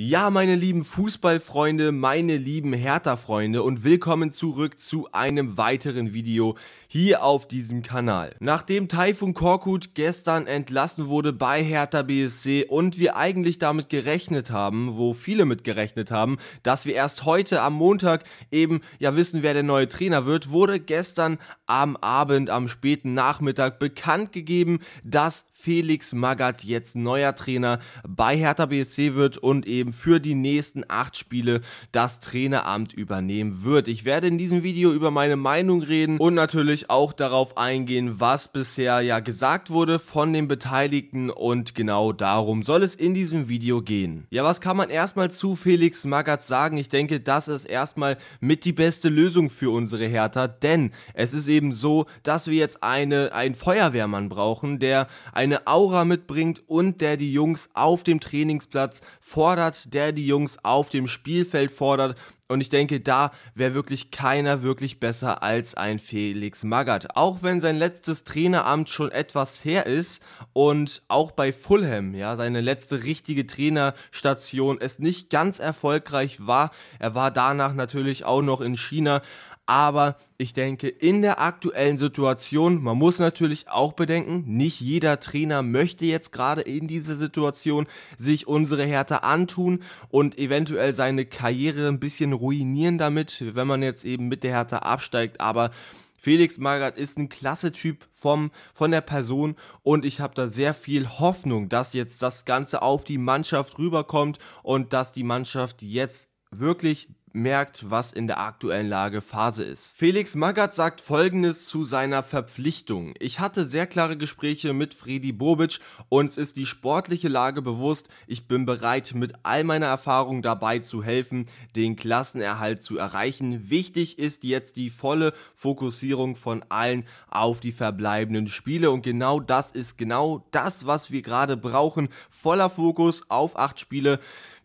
Ja, meine lieben Fußballfreunde, meine lieben Hertha-Freunde und willkommen zurück zu einem weiteren Video hier auf diesem Kanal. Nachdem Taifun Korkut gestern entlassen wurde bei Hertha BSC und wir eigentlich damit gerechnet haben, wo viele mit gerechnet haben, dass wir erst heute am Montag eben ja wissen, wer der neue Trainer wird, wurde gestern am Abend, am späten Nachmittag bekannt gegeben, dass Felix Magath jetzt neuer Trainer bei Hertha BSC wird und eben eben für die nächsten acht Spiele das Traineramt übernehmen wird. Ich werde in diesem Video über meine Meinung reden und natürlich auch darauf eingehen, was bisher ja gesagt wurde von den Beteiligten und genau darum soll es in diesem Video gehen. Ja, was kann man erstmal zu Felix Magath sagen? Ich denke, das ist erstmal mit die beste Lösung für unsere Hertha, denn es ist eben so, dass wir jetzt eine, einen Feuerwehrmann brauchen, der eine Aura mitbringt und der die Jungs auf dem Trainingsplatz fordert, der die Jungs auf dem Spielfeld fordert. Und ich denke, da wäre wirklich keiner wirklich besser als ein Felix Magath. Auch wenn sein letztes Traineramt schon etwas her ist und auch bei Fulham, ja, seine letzte richtige Trainerstation es nicht ganz erfolgreich war. Er war danach natürlich auch noch in China, aber ich denke, in der aktuellen Situation, man muss natürlich auch bedenken, nicht jeder Trainer möchte jetzt gerade in dieser Situation sich unsere Härte antun und eventuell seine Karriere ein bisschen ruinieren damit, wenn man jetzt eben mit der Härte absteigt. Aber Felix Magath ist ein klasse Typ vom, von der Person und ich habe da sehr viel Hoffnung, dass jetzt das Ganze auf die Mannschaft rüberkommt und dass die Mannschaft jetzt wirklich merkt, was in der aktuellen Lage Phase ist. Felix Magath sagt folgendes zu seiner Verpflichtung. Ich hatte sehr klare Gespräche mit Fredi Bobic, uns ist die sportliche Lage bewusst. Ich bin bereit, mit all meiner Erfahrung dabei zu helfen, den Klassenerhalt zu erreichen. Wichtig ist jetzt die volle Fokussierung von allen auf die verbleibenden Spiele und genau das ist genau das, was wir gerade brauchen. Voller Fokus auf acht Spiele.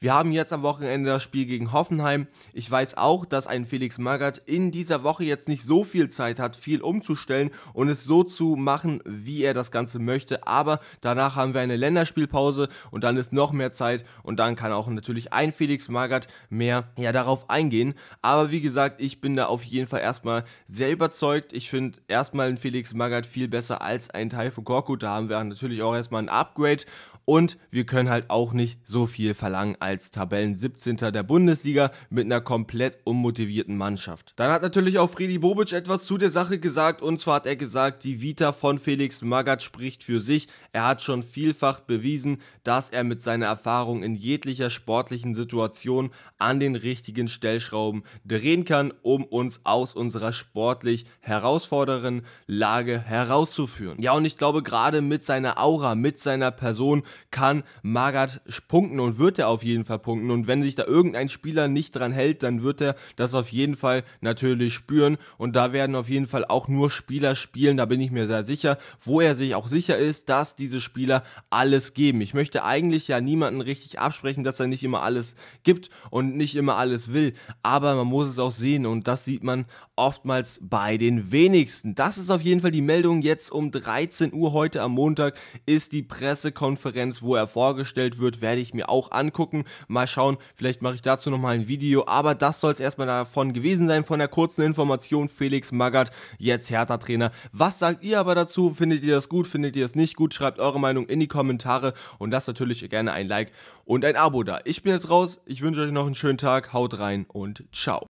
Wir haben jetzt am Wochenende das Spiel gegen Hoffenheim. Ich weiß auch, dass ein Felix Magath in dieser Woche jetzt nicht so viel Zeit hat, viel umzustellen und es so zu machen, wie er das Ganze möchte. Aber danach haben wir eine Länderspielpause und dann ist noch mehr Zeit und dann kann auch natürlich ein Felix Magath mehr ja, darauf eingehen. Aber wie gesagt, ich bin da auf jeden Fall erstmal sehr überzeugt. Ich finde erstmal ein Felix Magath viel besser als einen Taifun Korkut. Da haben wir natürlich auch erstmal ein Upgrade und wir können halt auch nicht so viel verlangen als als Tabellen 17. der Bundesliga mit einer komplett unmotivierten Mannschaft. Dann hat natürlich auch Fredi Bobic etwas zu der Sache gesagt und zwar hat er gesagt, die Vita von Felix Magath spricht für sich. Er hat schon vielfach bewiesen, dass er mit seiner Erfahrung in jeglicher sportlichen Situation an den richtigen Stellschrauben drehen kann, um uns aus unserer sportlich herausfordernden Lage herauszuführen. Ja, und ich glaube, gerade mit seiner Aura, mit seiner Person kann Magath punkten und wird er auf jeden Spielen verpunkten. Und wenn sich da irgendein Spieler nicht dran hält, dann wird er das auf jeden Fall natürlich spüren. Und da werden auf jeden Fall auch nur Spieler spielen, da bin ich mir sehr sicher, wo er sich auch sicher ist, dass diese Spieler alles geben. Ich möchte eigentlich ja niemanden richtig absprechen, dass er nicht immer alles gibt und nicht immer alles will. Aber man muss es auch sehen und das sieht man oftmals bei den wenigsten. Das ist auf jeden Fall die Meldung jetzt um 13 Uhr heute am Montag ist die Pressekonferenz, wo er vorgestellt wird, werde ich mir auch angucken. Mal schauen, vielleicht mache ich dazu nochmal ein Video. Aber das soll es erstmal davon gewesen sein, von der kurzen Information. Felix Magath, jetzt Hertha-Trainer. Was sagt ihr aber dazu? Findet ihr das gut? Findet ihr das nicht gut? Schreibt eure Meinung in die Kommentare und lasst natürlich gerne ein Like und ein Abo da. Ich bin jetzt raus. Ich wünsche euch noch einen schönen Tag. Haut rein und ciao.